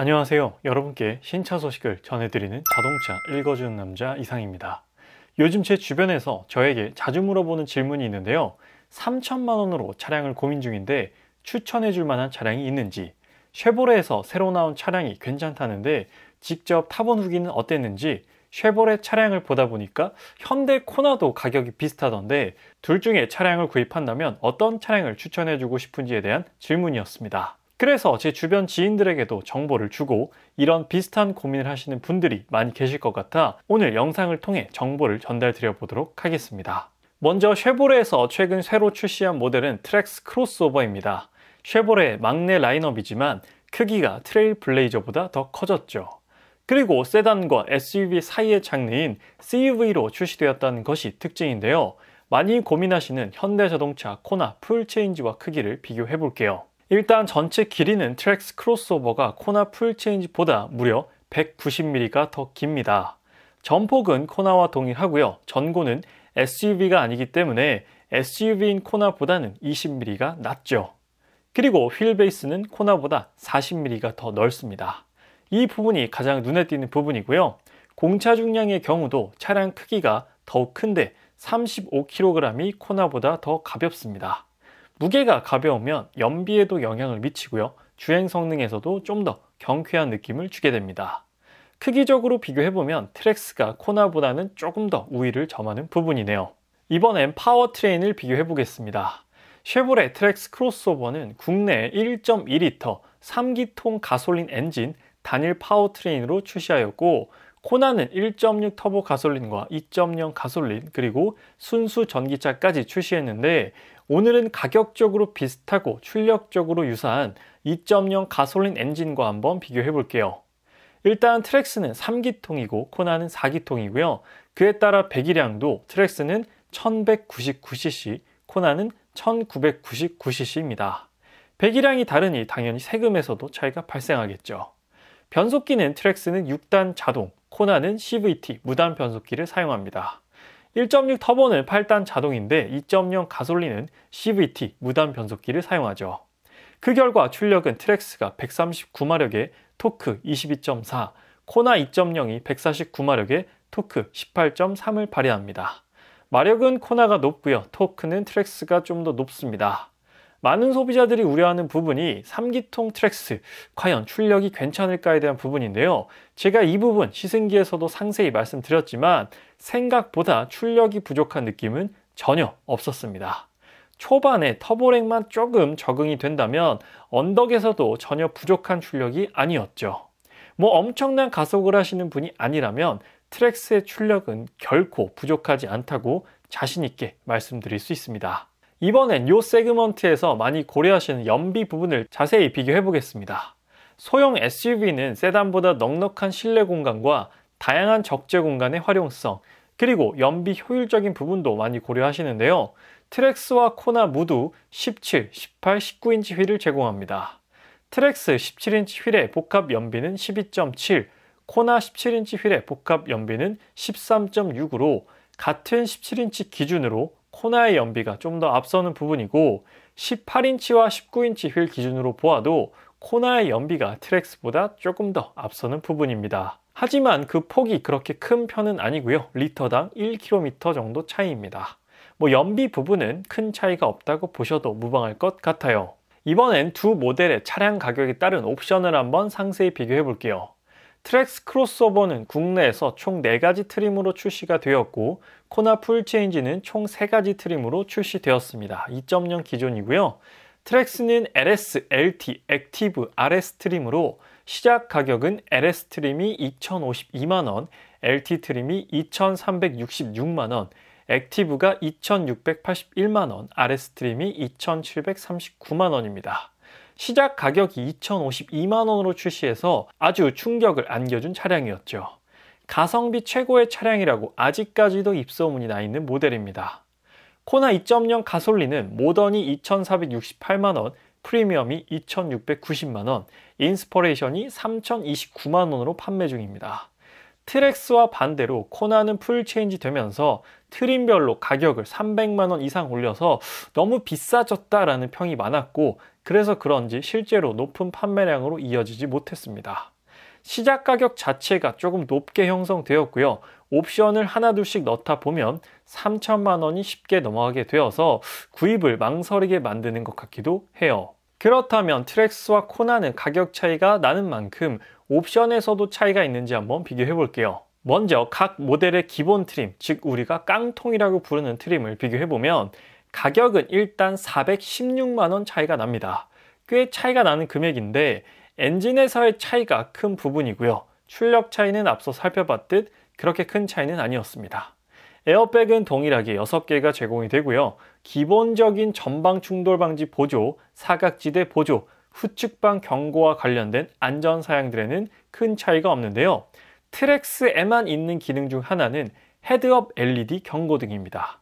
안녕하세요. 여러분께 신차 소식을 전해드리는 자동차 읽어주는 남자 이상입니다. 요즘 제 주변에서 저에게 자주 물어보는 질문이 있는데요. 3천만 원으로 차량을 고민 중인데 추천해 줄 만한 차량이 있는지 쉐보레에서 새로 나온 차량이 괜찮다는데 직접 타본 후기는 어땠는지 쉐보레 차량을 보다 보니까 현대 코나도 가격이 비슷하던데 둘 중에 차량을 구입한다면 어떤 차량을 추천해 주고 싶은지에 대한 질문이었습니다. 그래서 제 주변 지인들에게도 정보를 주고 이런 비슷한 고민을 하시는 분들이 많이 계실 것 같아 오늘 영상을 통해 정보를 전달드려 보도록 하겠습니다. 먼저 쉐보레에서 최근 새로 출시한 모델은 트랙스 크로스오버입니다. 쉐보레의 막내 라인업이지만 크기가 트레일 블레이저보다 더 커졌죠. 그리고 세단과 SUV 사이의 장르인 CUV로 출시되었다는 것이 특징인데요. 많이 고민하시는 현대자동차 코나 풀체인지와 크기를 비교해 볼게요. 일단 전체 길이는 트랙스 크로스오버가 코나 풀체인지보다 무려 190mm가 더 깁니다. 전폭은 코나와 동일하고요. 전고는 SUV가 아니기 때문에 SUV인 코나보다는 20mm가 낮죠. 그리고 휠 베이스는 코나보다 40mm가 더 넓습니다. 이 부분이 가장 눈에 띄는 부분이고요. 공차 중량의 경우도 차량 크기가 더욱 큰데 35kg이 코나보다 더 가볍습니다. 무게가 가벼우면 연비에도 영향을 미치고요. 주행 성능에서도 좀 더 경쾌한 느낌을 주게 됩니다. 크기적으로 비교해보면 트렉스가 코나보다는 조금 더 우위를 점하는 부분이네요. 이번엔 파워트레인을 비교해보겠습니다. 쉐보레 트렉스 크로스오버는 국내 1.2L 3기통 가솔린 엔진 단일 파워트레인으로 출시하였고 코나는 1.6 터보 가솔린과 2.0 가솔린 그리고 순수 전기차까지 출시했는데 오늘은 가격적으로 비슷하고 출력적으로 유사한 2.0 가솔린 엔진과 한번 비교해 볼게요. 일단 트렉스는 3기통이고 코나는 4기통이고요. 그에 따라 배기량도 트렉스는 1199cc, 코나는 1999cc입니다. 배기량이 다르니 당연히 세금에서도 차이가 발생하겠죠. 변속기는 트렉스는 6단 자동, 코나는 CVT 무단 변속기를 사용합니다. 1.6 터보는 8단 자동인데 2.0 가솔린은 CVT 무단 변속기를 사용하죠. 그 결과 출력은 트렉스가 139마력에 토크 22.4, 코나 2.0이 149마력에 토크 18.3을 발휘합니다. 마력은 코나가 높고요. 토크는 트렉스가 좀 더 높습니다. 많은 소비자들이 우려하는 부분이 3기통 트랙스, 과연 출력이 괜찮을까에 대한 부분인데요. 제가 이 부분 시승기에서도 상세히 말씀드렸지만 생각보다 출력이 부족한 느낌은 전혀 없었습니다. 초반에 터보랭만 조금 적응이 된다면 언덕에서도 전혀 부족한 출력이 아니었죠. 뭐 엄청난 가속을 하시는 분이 아니라면 트랙스의 출력은 결코 부족하지 않다고 자신있게 말씀드릴 수 있습니다. 이번엔 이 세그먼트에서 많이 고려하시는 연비 부분을 자세히 비교해 보겠습니다. 소형 SUV는 세단보다 넉넉한 실내 공간과 다양한 적재 공간의 활용성, 그리고 연비 효율적인 부분도 많이 고려하시는데요. 트렉스와 코나 모두 17, 18, 19인치 휠을 제공합니다. 트렉스 17인치 휠의 복합 연비는 12.7, 코나 17인치 휠의 복합 연비는 13.6으로 같은 17인치 기준으로 코나의 연비가 좀 더 앞서는 부분이고 18인치와 19인치 휠 기준으로 보아도 코나의 연비가 트렉스보다 조금 더 앞서는 부분입니다. 하지만 그 폭이 그렇게 큰 편은 아니고요. 리터당 1km 정도 차이입니다. 뭐 연비 부분은 큰 차이가 없다고 보셔도 무방할 것 같아요. 이번엔 두 모델의 차량 가격에 따른 옵션을 한번 상세히 비교해 볼게요. 트랙스 크로스오버는 국내에서 총 4가지 트림으로 출시가 되었고 코나 풀체인지는 총 3가지 트림으로 출시되었습니다. 2.0 기존이고요. 트랙스는 LS, LT, 액티브, RS 트림으로 시작 가격은 LS 트림이 2,052만원, LT 트림이 2,366만원, 액티브가 2,681만원, RS 트림이 2,739만원입니다. 시작 가격이 2,052만원으로 출시해서 아주 충격을 안겨준 차량이었죠. 가성비 최고의 차량이라고 아직까지도 입소문이 나 있는 모델입니다. 코나 2.0 가솔린은 모던이 2,468만원, 프리미엄이 2,690만원, 인스퍼레이션이 3,029만원으로 판매 중입니다. 트렉스와 반대로 코나는 풀체인지 되면서 트림별로 가격을 300만원 이상 올려서 너무 비싸졌다라는 평이 많았고 그래서 그런지 실제로 높은 판매량으로 이어지지 못했습니다. 시작 가격 자체가 조금 높게 형성되었고요. 옵션을 하나둘씩 넣다 보면 3천만 원이 쉽게 넘어가게 되어서 구입을 망설이게 만드는 것 같기도 해요. 그렇다면 트렉스와 코나는 가격 차이가 나는 만큼 옵션에서도 차이가 있는지 한번 비교해 볼게요. 먼저 각 모델의 기본 트림, 즉 우리가 깡통이라고 부르는 트림을 비교해 보면 가격은 일단 416만원 차이가 납니다. 꽤 차이가 나는 금액인데 엔진에서의 차이가 큰 부분이고요. 출력 차이는 앞서 살펴봤듯 그렇게 큰 차이는 아니었습니다. 에어백은 동일하게 6개가 제공이 되고요. 기본적인 전방 충돌 방지 보조, 사각지대 보조, 후측방 경고와 관련된 안전 사양들에는 큰 차이가 없는데요. 트렉스에만 있는 기능 중 하나는 헤드업 LED 경고등입니다.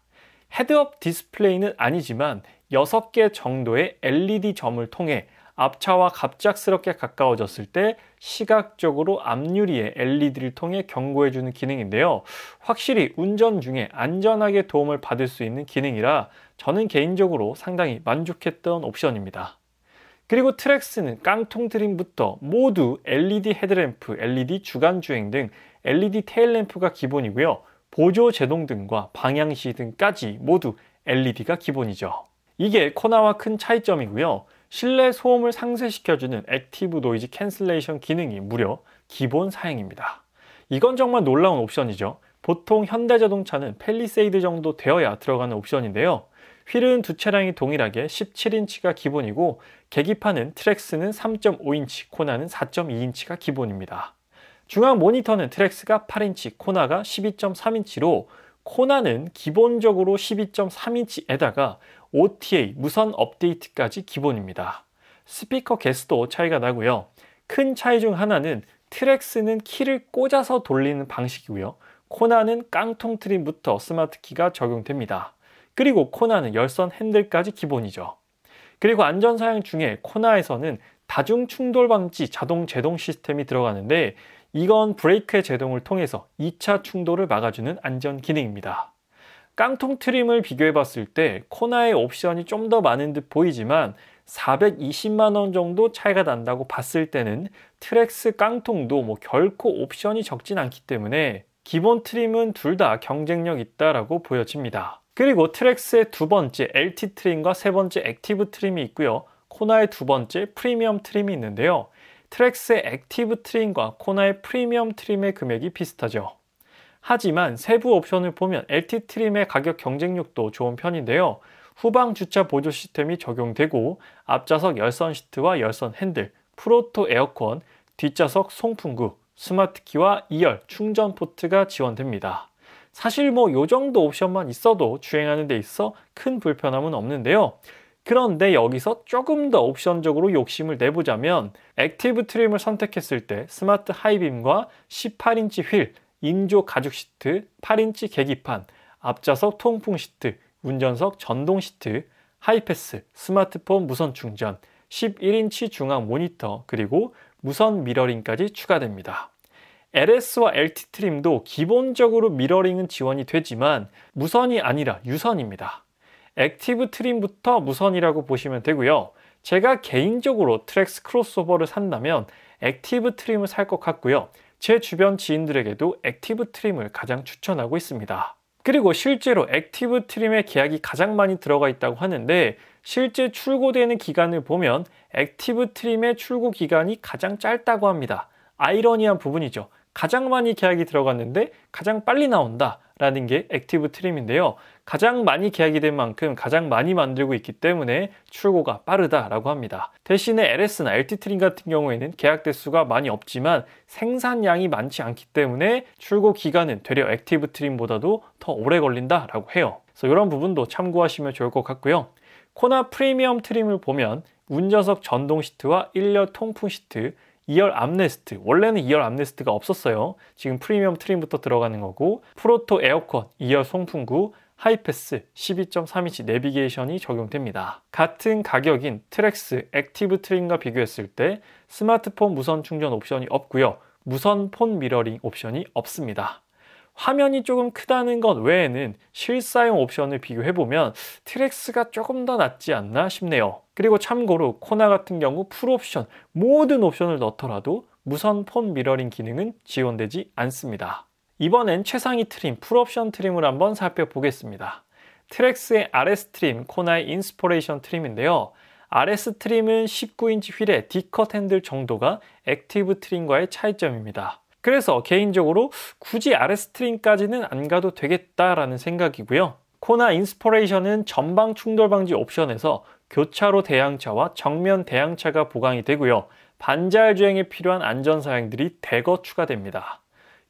헤드업 디스플레이는 아니지만 6개 정도의 LED 점을 통해 앞차와 갑작스럽게 가까워졌을 때 시각적으로 앞유리에 LED를 통해 경고해주는 기능인데요. 확실히 운전 중에 안전하게 도움을 받을 수 있는 기능이라 저는 개인적으로 상당히 만족했던 옵션입니다. 그리고 트랙스는 깡통 드림부터 모두 LED 헤드램프, LED 주간주행 등 LED 테일램프가 기본이고요. 보조 제동 등과 방향시 등까지 모두 LED가 기본이죠. 이게 코나와 큰 차이점이고요. 실내 소음을 상쇄시켜주는 액티브 노이즈 캔슬레이션 기능이 무려 기본 사양입니다. 이건 정말 놀라운 옵션이죠. 보통 현대자동차는 펠리세이드 정도 되어야 들어가는 옵션인데요. 휠은 두 차량이 동일하게 17인치가 기본이고 계기판은 트렉스는 3.5인치, 코나는 4.2인치가 기본입니다. 중앙 모니터는 트렉스가 8인치, 코나가 12.3인치로 코나는 기본적으로 12.3인치에다가 OTA, 무선 업데이트까지 기본입니다. 스피커 개수도 차이가 나고요. 큰 차이 중 하나는 트렉스는 키를 꽂아서 돌리는 방식이고요. 코나는 깡통 트림부터 스마트 키가 적용됩니다. 그리고 코나는 열선 핸들까지 기본이죠. 그리고 안전 사양 중에 코나에서는 다중 충돌 방지 자동 제동 시스템이 들어가는데 이건 브레이크의 제동을 통해서 2차 충돌을 막아주는 안전 기능입니다. 깡통 트림을 비교해 봤을 때 코나의 옵션이 좀 더 많은 듯 보이지만 420만원 정도 차이가 난다고 봤을 때는 트렉스 깡통도 뭐 결코 옵션이 적진 않기 때문에 기본 트림은 둘 다 경쟁력 있다라고 보여집니다. 그리고 트렉스의 두 번째 LT 트림과 세 번째 액티브 트림이 있고요. 코나의 두 번째 프리미엄 트림이 있는데요. 트랙스의 액티브 트림과 코나의 프리미엄 트림의 금액이 비슷하죠. 하지만 세부 옵션을 보면 LT 트림의 가격 경쟁력도 좋은 편인데요. 후방 주차 보조 시스템이 적용되고 앞좌석 열선 시트와 열선 핸들, 프로토 에어컨, 뒷좌석 송풍구, 스마트키와 2열 충전 포트가 지원됩니다. 사실 뭐 요 정도 옵션만 있어도 주행하는 데 있어 큰 불편함은 없는데요. 그런데 여기서 조금 더 옵션적으로 욕심을 내보자면 액티브 트림을 선택했을 때 스마트 하이빔과 18인치 휠, 인조 가죽 시트, 8인치 계기판, 앞좌석 통풍 시트, 운전석 전동 시트, 하이패스, 스마트폰 무선 충전, 11인치 중앙 모니터, 그리고 무선 미러링까지 추가됩니다. LS와 LT 트림도 기본적으로 미러링은 지원이 되지만 무선이 아니라 유선입니다. 액티브 트림부터 무선이라고 보시면 되고요. 제가 개인적으로 트랙스 크로스오버를 산다면 액티브 트림을 살 것 같고요. 제 주변 지인들에게도 액티브 트림을 가장 추천하고 있습니다. 그리고 실제로 액티브 트림의 계약이 가장 많이 들어가 있다고 하는데 실제 출고되는 기간을 보면 액티브 트림의 출고 기간이 가장 짧다고 합니다. 아이러니한 부분이죠. 가장 많이 계약이 들어갔는데 가장 빨리 나온다라는 게 액티브 트림인데요. 가장 많이 계약이 된 만큼 가장 많이 만들고 있기 때문에 출고가 빠르다라고 합니다. 대신에 LS나 LT 트림 같은 경우에는 계약 대수가 많이 없지만 생산량이 많지 않기 때문에 출고 기간은 되려 액티브 트림보다도 더 오래 걸린다라고 해요. 그래서 이런 부분도 참고하시면 좋을 것 같고요. 코나 프리미엄 트림을 보면 운전석 전동 시트와 1열 통풍 시트, 2열 암네스트 원래는 2열 암네스트가 없었어요 지금 프리미엄 트림부터 들어가는 거고 프로토 에어컨 2열 송풍구 하이패스 12.3인치 내비게이션이 적용됩니다. 같은 가격인 트렉스 액티브 트림과 비교했을 때 스마트폰 무선 충전 옵션이 없고요. 무선 폰 미러링 옵션이 없습니다. 화면이 조금 크다는 것 외에는 실사용 옵션을 비교해보면 트렉스가 조금 더 낫지 않나 싶네요. 그리고 참고로 코나 같은 경우 풀옵션 모든 옵션을 넣더라도 무선 폰 미러링 기능은 지원되지 않습니다. 이번엔 최상위 트림 풀옵션 트림을 한번 살펴보겠습니다. 트렉스의 RS 트림, 코나의 인스퍼레이션 트림인데요. RS 트림은 19인치 휠의 D컷 핸들 정도가 액티브 트림과의 차이점입니다. 그래서 개인적으로 굳이 아 r 스트링까지는안 가도 되겠다라는 생각이고요. 코나 인스퍼레이션은 전방 충돌 방지 옵션에서 교차로 대항차와 정면 대항차가 보강이 되고요. 반자율 주행에 필요한 안전 사양들이 대거 추가됩니다.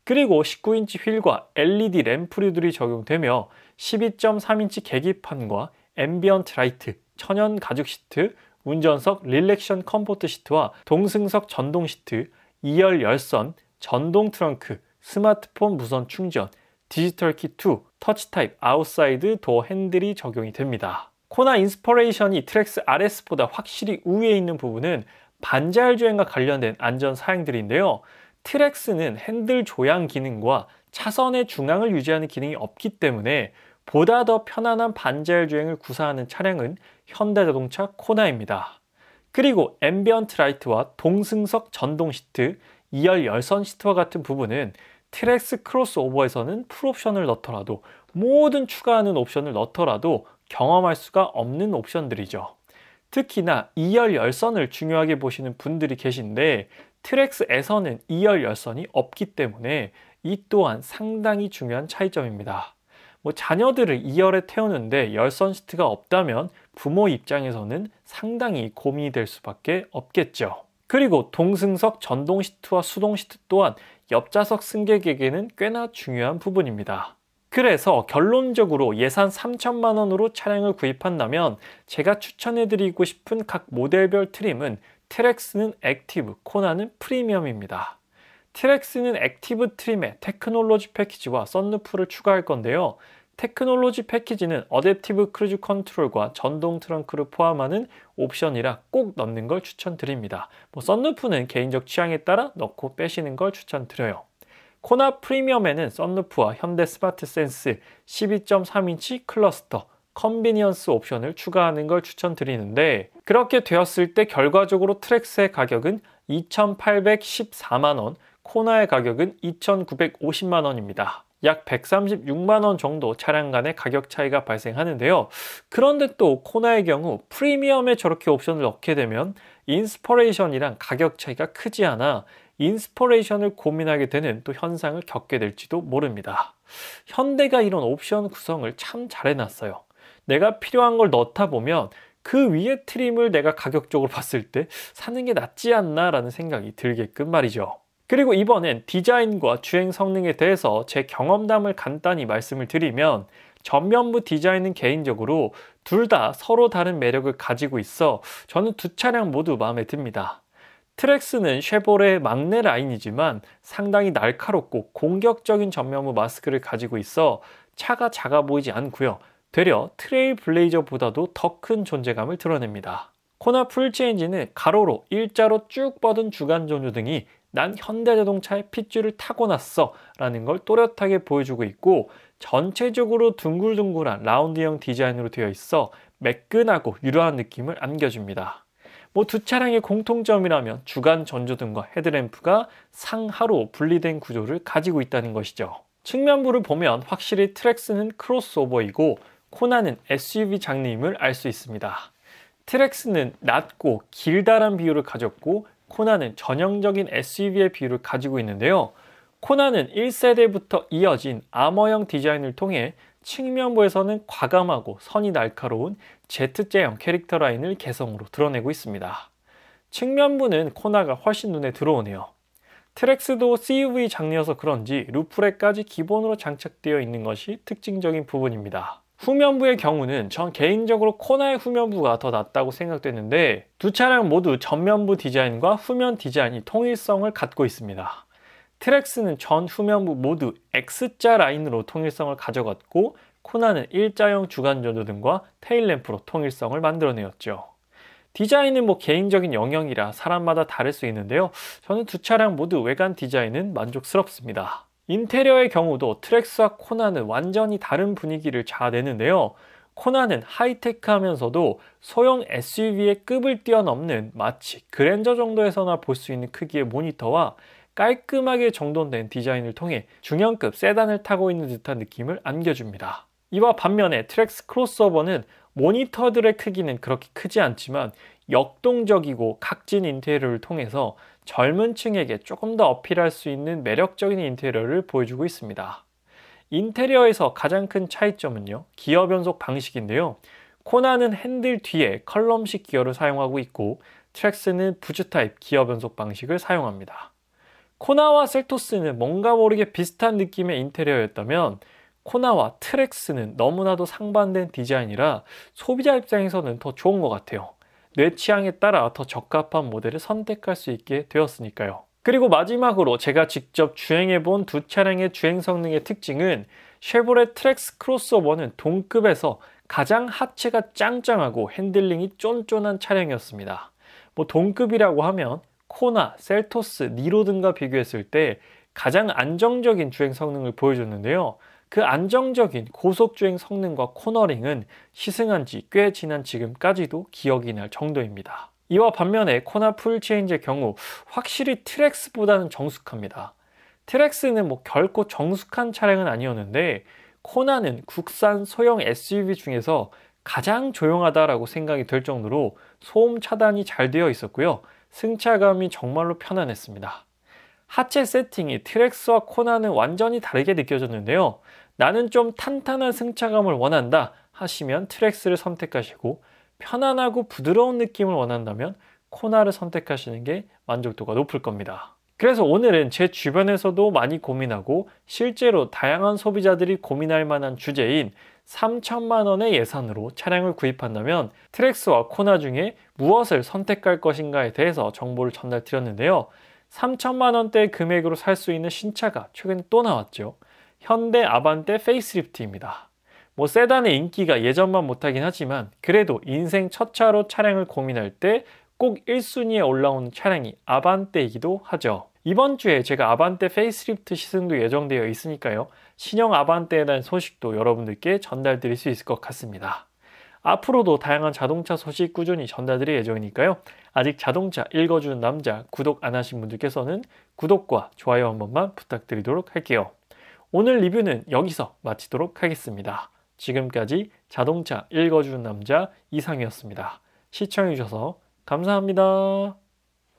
그리고 19인치 휠과 LED 램프류들이 적용되며 12.3인치 계기판과 앰비언트 라이트, 천연 가죽 시트, 운전석 릴렉션 컴포트 시트와 동승석 전동 시트, 2열 열선, 전동 트렁크, 스마트폰 무선 충전, 디지털 키2, 터치 타입, 아웃사이드 도어 핸들이 적용이 됩니다. 코나 인스퍼레이션이 트랙스 RS보다 확실히 우위에 있는 부분은 반자율 주행과 관련된 안전 사양들인데요. 트랙스는 핸들 조향 기능과 차선의 중앙을 유지하는 기능이 없기 때문에 보다 더 편안한 반자율 주행을 구사하는 차량은 현대자동차 코나입니다. 그리고 앰비언트 라이트와 동승석 전동 시트, 2열 열선 시트와 같은 부분은 트렉스 크로스오버에서는 풀옵션을 넣더라도 모든 추가하는 옵션을 넣더라도 경험할 수가 없는 옵션들이죠. 특히나 2열 열선을 중요하게 보시는 분들이 계신데 트렉스에서는 2열 열선이 없기 때문에 이 또한 상당히 중요한 차이점입니다. 뭐 자녀들을 2열에 태우는데 열선 시트가 없다면 부모 입장에서는 상당히 고민이 될 수밖에 없겠죠. 그리고 동승석 전동 시트와 수동 시트 또한 옆좌석 승객에게는 꽤나 중요한 부분입니다. 그래서 결론적으로 예산 3천만 원으로 차량을 구입한다면 제가 추천해드리고 싶은 각 모델별 트림은 트렉스는 액티브, 코나는 프리미엄입니다. 트렉스는 액티브 트림에 테크놀로지 패키지와 썬루프를 추가할 건데요. 테크놀로지 패키지는 어댑티브 크루즈 컨트롤과 전동 트렁크를 포함하는 옵션이라 꼭 넣는 걸 추천드립니다. 뭐 썬루프는 개인적 취향에 따라 넣고 빼시는 걸 추천드려요. 코나 프리미엄에는 썬루프와 현대 스마트 센스 12.3인치 클러스터 컨비니언스 옵션을 추가하는 걸 추천드리는데 그렇게 되었을 때 결과적으로 트렉스의 가격은 2,814만원, 코나의 가격은 2,950만원입니다. 약 136만원 정도 차량 간의 가격 차이가 발생하는데요. 그런데 또 코나의 경우 프리미엄에 저렇게 옵션을 넣게 되면 인스퍼레이션이랑 가격 차이가 크지 않아 인스퍼레이션을 고민하게 되는 또 현상을 겪게 될지도 모릅니다. 현대가 이런 옵션 구성을 참 잘해놨어요. 내가 필요한 걸 넣다 보면 그 위에 트림을 내가 가격적으로 봤을 때 사는 게 낫지 않나라는 생각이 들게끔 말이죠. 그리고 이번엔 디자인과 주행 성능에 대해서 제 경험담을 간단히 말씀을 드리면 전면부 디자인은 개인적으로 둘 다 서로 다른 매력을 가지고 있어 저는 두 차량 모두 마음에 듭니다. 트렉스는 쉐보레의 막내 라인이지만 상당히 날카롭고 공격적인 전면부 마스크를 가지고 있어 차가 작아 보이지 않고요. 되려 트레일 블레이저보다도 더 큰 존재감을 드러냅니다. 코나 풀체인지는 가로로 일자로 쭉 뻗은 주간 전류등이 난 현대자동차의 핏줄을 타고났어 라는 걸 또렷하게 보여주고 있고 전체적으로 둥글둥글한 라운드형 디자인으로 되어 있어 매끈하고 유려한 느낌을 안겨줍니다. 뭐 두 차량의 공통점이라면 주간 전조등과 헤드램프가 상하로 분리된 구조를 가지고 있다는 것이죠. 측면부를 보면 확실히 트렉스는 크로스오버이고 코나는 SUV 장르임을 알 수 있습니다. 트렉스는 낮고 길다란 비율을 가졌고 코나는 전형적인 SUV의 비율을 가지고 있는데요. 코나는 1세대부터 이어진 아머형 디자인을 통해 측면부에서는 과감하고 선이 날카로운 Z제형 캐릭터 라인을 개성으로 드러내고 있습니다. 측면부는 코나가 훨씬 눈에 들어오네요. 트렉스도 CUV 장르여서 그런지 루프렉까지 기본으로 장착되어 있는 것이 특징적인 부분입니다. 후면부의 경우는 전 개인적으로 코나의 후면부가 더 낫다고 생각되는데 두 차량 모두 전면부 디자인과 후면 디자인이 통일성을 갖고 있습니다. 트렉스는 전 후면부 모두 X자 라인으로 통일성을 가져갔고 코나는 일자형 주간전도 등과 테일램프로 통일성을 만들어내었죠. 디자인은 뭐 개인적인 영역이라 사람마다 다를 수 있는데요. 저는 두 차량 모두 외관 디자인은 만족스럽습니다. 인테리어의 경우도 트렉스와 코나는 완전히 다른 분위기를 자아내는데요. 코나는 하이테크하면서도 소형 SUV의 급을 뛰어넘는 마치 그랜저 정도에서나 볼 수 있는 크기의 모니터와 깔끔하게 정돈된 디자인을 통해 중형급 세단을 타고 있는 듯한 느낌을 안겨줍니다. 이와 반면에 트렉스 크로스오버는 모니터들의 크기는 그렇게 크지 않지만 역동적이고 각진 인테리어를 통해서 젊은 층에게 조금 더 어필할 수 있는 매력적인 인테리어를 보여주고 있습니다. 인테리어에서 가장 큰 차이점은요, 기어 변속 방식인데요. 코나는 핸들 뒤에 컬럼식 기어를 사용하고 있고, 트랙스는 부즈 타입 기어 변속 방식을 사용합니다. 코나와 셀토스는 뭔가 모르게 비슷한 느낌의 인테리어였다면, 코나와 트랙스는 너무나도 상반된 디자인이라 소비자 입장에서는 더 좋은 것 같아요. 뇌 취향에 따라 더 적합한 모델을 선택할 수 있게 되었으니까요. 그리고 마지막으로 제가 직접 주행해 본 두 차량의 주행 성능의 특징은 쉐보레 트랙스 크로스오버는 동급에서 가장 하체가 짱짱하고 핸들링이 쫀쫀한 차량이었습니다. 뭐 동급이라고 하면 코나, 셀토스, 니로 등과 비교했을 때 가장 안정적인 주행 성능을 보여줬는데요. 그 안정적인 고속주행 성능과 코너링은 시승한 지 꽤 지난 지금까지도 기억이 날 정도입니다. 이와 반면에 코나 풀체인지의 경우 확실히 트렉스보다는 정숙합니다. 트렉스는 뭐 결코 정숙한 차량은 아니었는데 코나는 국산 소형 SUV 중에서 가장 조용하다라고 생각이 될 정도로 소음 차단이 잘 되어 있었고요. 승차감이 정말로 편안했습니다. 하체 세팅이 트랙스와 코나는 완전히 다르게 느껴졌는데요. 나는 좀 탄탄한 승차감을 원한다 하시면 트랙스를 선택하시고 편안하고 부드러운 느낌을 원한다면 코나를 선택하시는 게 만족도가 높을 겁니다. 그래서 오늘은 제 주변에서도 많이 고민하고 실제로 다양한 소비자들이 고민할 만한 주제인 3천만 원의 예산으로 차량을 구입한다면 트랙스와 코나 중에 무엇을 선택할 것인가에 대해서 정보를 전달드렸는데요. 3천만 원대 금액으로 살 수 있는 신차가 최근에 또 나왔죠. 현대 아반떼 페이스리프트입니다. 뭐 세단의 인기가 예전만 못하긴 하지만 그래도 인생 첫 차로 차량을 고민할 때 꼭 1순위에 올라오는 차량이 아반떼이기도 하죠. 이번 주에 제가 아반떼 페이스리프트 시승도 예정되어 있으니까요. 신형 아반떼에 대한 소식도 여러분들께 전달드릴 수 있을 것 같습니다. 앞으로도 다양한 자동차 소식 꾸준히 전달드릴 예정이니까요. 아직 자동차 읽어주는 남자 구독 안 하신 분들께서는 구독과 좋아요 한 번만 부탁드리도록 할게요. 오늘 리뷰는 여기서 마치도록 하겠습니다. 지금까지 자동차 읽어주는 남자 이상이었습니다. 시청해주셔서 감사합니다.